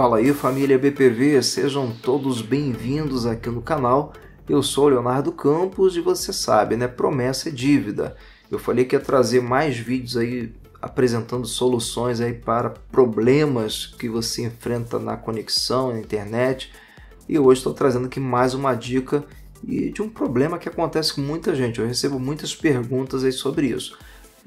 Fala aí família BPV, sejam todos bem-vindos aqui no canal. Eu sou Leonardo Campos e você sabe, né? Promessa é dívida. Eu falei que ia trazer mais vídeos aí apresentando soluções aí para problemas que você enfrenta na conexão, na internet. E hoje estou trazendo aqui mais uma dica e de um problema que acontece com muita gente. Eu recebo muitas perguntas aí sobre isso.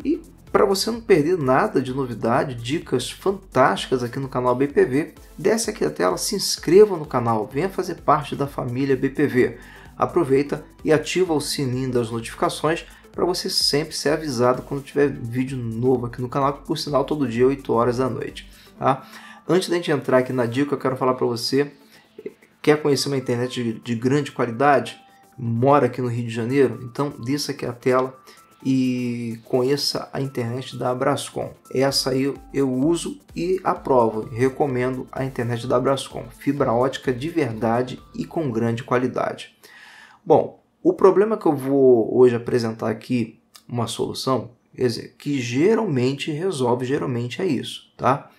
E para você não perder nada de novidade, dicas fantásticas aqui no canal BPV, desce aqui a tela, se inscreva no canal, venha fazer parte da família BPV. Aproveita e ativa o sininho das notificações para você sempre ser avisado quando tiver vídeo novo aqui no canal, por sinal todo dia 8 horas da noite. Tá? Antes da gente entrar aqui na dica, eu quero falar para você, quer conhecer uma internet de, de grande qualidade? Mora aqui no Rio de Janeiro? Então desça aqui a tela e conheça a internet da Brascom. Essa aí eu uso e aprovo, recomendo a internet da Brascom, fibra ótica de verdade e com grande qualidade. Bom, o problema que eu vou hoje apresentar aqui uma solução, quer dizer, que geralmente resolve, geralmente é isso, tá?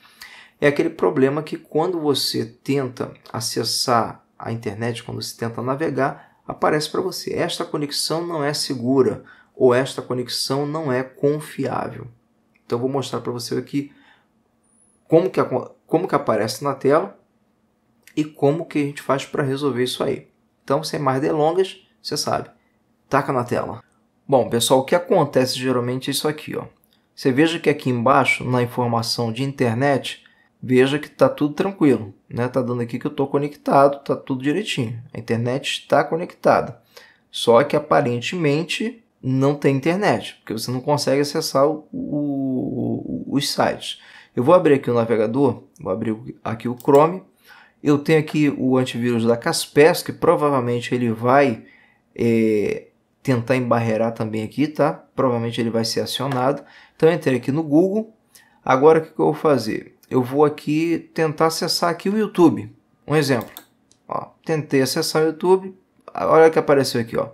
É aquele problema que quando você tenta acessar a internet, quando você tenta navegar, aparece para você: esta conexão não é segura ou esta conexão não é confiável. Então vou mostrar para você aqui como que, como que aparece na tela e como que a gente faz para resolver isso aí. Então, sem mais delongas, você sabe, taca na tela. Bom, pessoal, o que acontece geralmente é isso aqui, ó. Você veja que aqui embaixo, na informação de internet, veja que está tudo tranquilo, né? Tá dando aqui que eu estou conectado, está tudo direitinho. A internet está conectada. Só que aparentemente não tem internet, porque você não consegue acessar o, o, os sites. Eu vou abrir aqui o navegador, vou abrir aqui o Chrome. Eu tenho aqui o antivírus da Kaspersky, provavelmente ele vai é, tentar embarrear também aqui, tá? Provavelmente ele vai ser acionado. Então eu entrei aqui no Google. Agora o que, que eu vou fazer? Eu vou aqui tentar acessar aqui o YouTube. Um exemplo. Ó, tentei acessar o YouTube. Olha o que apareceu aqui, ó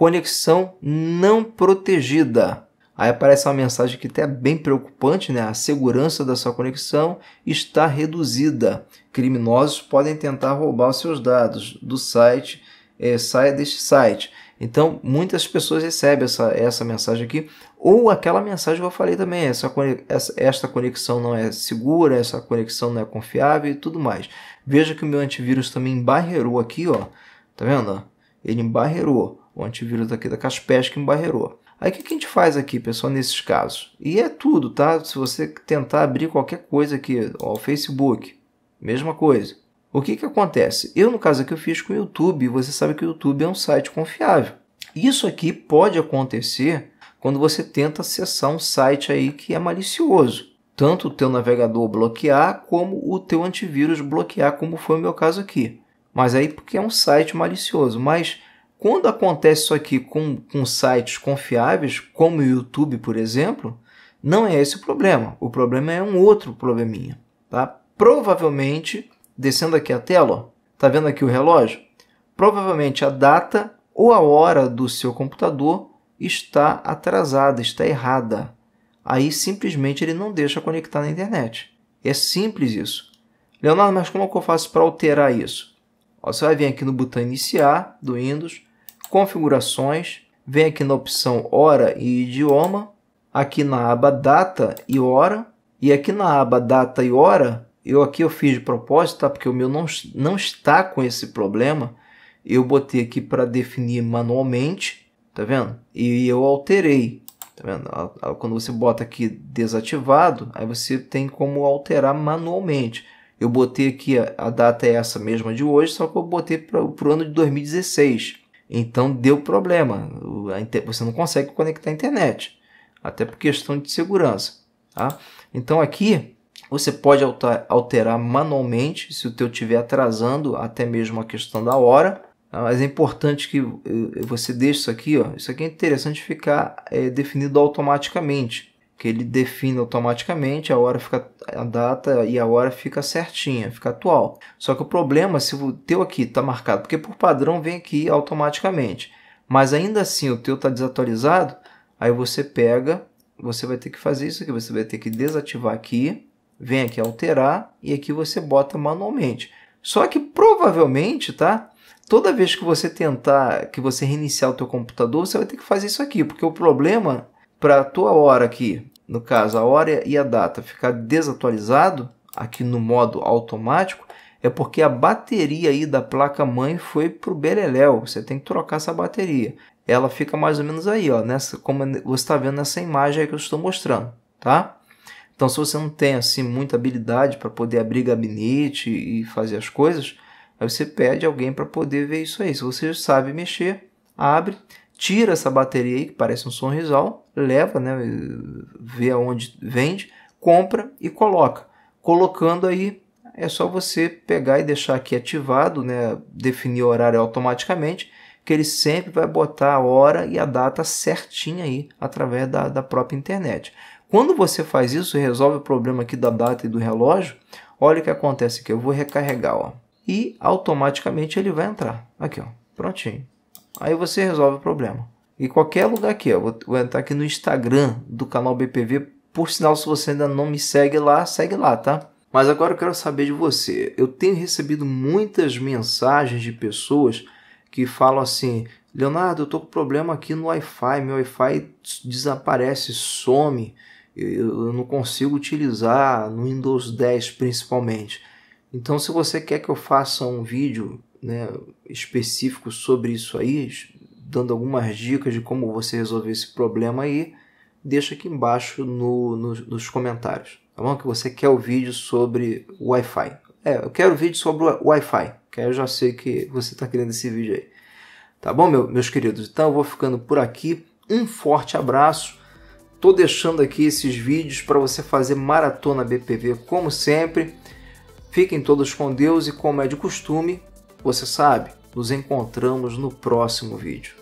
conexão não protegida. Aí aparece uma mensagem que até é bem preocupante, né? A segurança da sua conexão está reduzida. Criminosos podem tentar roubar os seus dados do site, é, saia deste site. Então, muitas pessoas recebem essa, essa mensagem aqui, ou aquela mensagem que eu falei também, essa, essa, esta conexão não é segura, essa conexão não é confiável e tudo mais. Veja que o meu antivírus também embarreirou aqui, ó. Tá vendo? Ele embarreirou o antivírus aqui da Kaspersky embarreirou. Aí o que a gente faz aqui, pessoal, nesses casos? E é tudo, tá? Se você tentar abrir qualquer coisa aqui, ó, Facebook, mesma coisa. O que, que acontece? Eu, no caso aqui, eu fiz com o YouTube, você sabe que o YouTube é um site confiável. Isso aqui pode acontecer quando você tenta acessar um site aí que é malicioso. Tanto o teu navegador bloquear, como o teu antivírus bloquear, como foi o meu caso aqui. Mas aí porque é um site malicioso. Mas quando acontece isso aqui com, com sites confiáveis, como o YouTube, por exemplo, não é esse o problema. O problema é um outro probleminha. Tá? Provavelmente, descendo aqui a tela, está tá vendo aqui o relógio? Provavelmente a data ou a hora do seu computador está atrasada, está errada. Aí simplesmente ele não deixa conectar na internet. É simples isso. Leonardo, mas como é que eu faço para alterar isso? você vai vir aqui no botão iniciar do Windows, configurações, vem aqui na opção hora e idioma, aqui na aba data e hora, e aqui na aba data e hora, eu aqui eu fiz de propósito, tá? porque o meu não, não está com esse problema, eu botei aqui para definir manualmente, tá vendo? E eu alterei, tá vendo? Quando você bota aqui desativado, aí você tem como alterar manualmente. Eu botei aqui, a, a data é essa mesma de hoje, só que eu botei para o ano de 2016. Então deu problema. Você não consegue conectar a internet. Até por questão de segurança. Tá? Então aqui você pode alterar manualmente se o teu estiver atrasando até mesmo a questão da hora. Tá? Mas é importante que eh, você deixe isso aqui. Ó. Isso aqui é interessante ficar é, definido automaticamente que ele define automaticamente, a hora fica a data e a hora fica certinha, fica atual. Só que o problema se o teu aqui está marcado, porque por padrão vem aqui automaticamente, mas ainda assim o teu está desatualizado, aí você pega, você vai ter que fazer isso aqui, você vai ter que desativar aqui, vem aqui alterar e aqui você bota manualmente. Só que provavelmente, tá? Toda vez que você tentar, que você reiniciar o teu computador, você vai ter que fazer isso aqui, porque o problema para a tua hora aqui, no caso a hora e a data, ficar desatualizado aqui no modo automático, é porque a bateria aí da placa mãe foi pro beleléu. Você tem que trocar essa bateria. Ela fica mais ou menos aí, ó, nessa como você está vendo nessa imagem que eu estou mostrando, tá? Então, se você não tem assim muita habilidade para poder abrir gabinete e fazer as coisas, aí você pede alguém para poder ver isso aí. Se você sabe mexer, abre tira essa bateria aí, que parece um sonrisal, leva, né, vê aonde vende, compra e coloca. Colocando aí, é só você pegar e deixar aqui ativado, né, definir o horário automaticamente, que ele sempre vai botar a hora e a data certinha aí, através da, da própria internet. Quando você faz isso, resolve o problema aqui da data e do relógio, olha o que acontece aqui, eu vou recarregar, ó, e automaticamente ele vai entrar, aqui ó, prontinho. Aí você resolve o problema. E qualquer lugar aqui, ó, vou, vou entrar aqui no Instagram do canal BPV. Por sinal, se você ainda não me segue lá, segue lá, tá? Mas agora eu quero saber de você. Eu tenho recebido muitas mensagens de pessoas que falam assim: Leonardo, eu tô com problema aqui no Wi-Fi, meu Wi-Fi desaparece, some, eu não consigo utilizar no Windows 10 principalmente. Então, se você quer que eu faça um vídeo né, específico sobre isso aí, dando algumas dicas de como você resolver esse problema aí, deixa aqui embaixo no, no, nos comentários. Tá bom? Que você quer o vídeo sobre Wi-Fi. É, eu quero o vídeo sobre Wi-Fi, que aí eu já sei que você está querendo esse vídeo aí. Tá bom, meu, meus queridos? Então eu vou ficando por aqui. Um forte abraço. Tô deixando aqui esses vídeos para você fazer maratona BPV como sempre. Fiquem todos com Deus e como é de costume, você sabe? Nos encontramos no próximo vídeo.